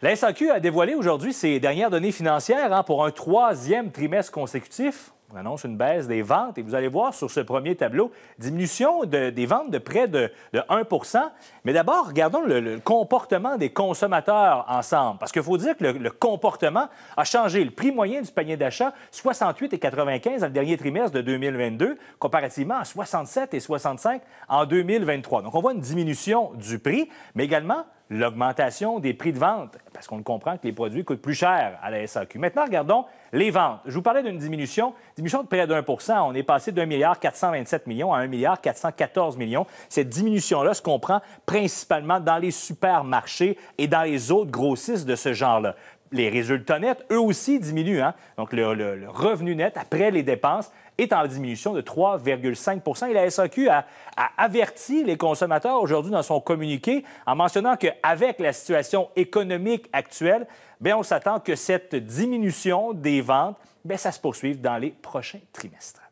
La SAQ a dévoilé aujourd'hui ses dernières données financières hein, pour un troisième trimestre consécutif. On annonce une baisse des ventes et vous allez voir sur ce premier tableau, diminution des ventes de près de, 1 Mais d'abord, regardons le, comportement des consommateurs ensemble. Parce qu'il faut dire que le, comportement a changé. Le prix moyen du panier d'achat, 68 et 95 dans le dernier trimestre de 2022, comparativement à 67 et 65 en 2023. Donc, on voit une diminution du prix, mais également l'augmentation des prix de vente, parce qu'on le comprend que les produits coûtent plus cher à la SAQ. Maintenant, regardons les ventes. Je vous parlais d'une diminution, diminution de près de 1 On est passé de 427 millions à 1 milliard. 414 millions. Cette diminution-là se comprend principalement dans les supermarchés et dans les autres grossistes de ce genre-là les résultats nets, eux aussi, diminuent. Hein. Donc, le, revenu net après les dépenses est en diminution de 3,5 Et la SAQ a, averti les consommateurs aujourd'hui dans son communiqué en mentionnant qu'avec la situation économique actuelle, bien, on s'attend que cette diminution des ventes, bien, ça se poursuive dans les prochains trimestres.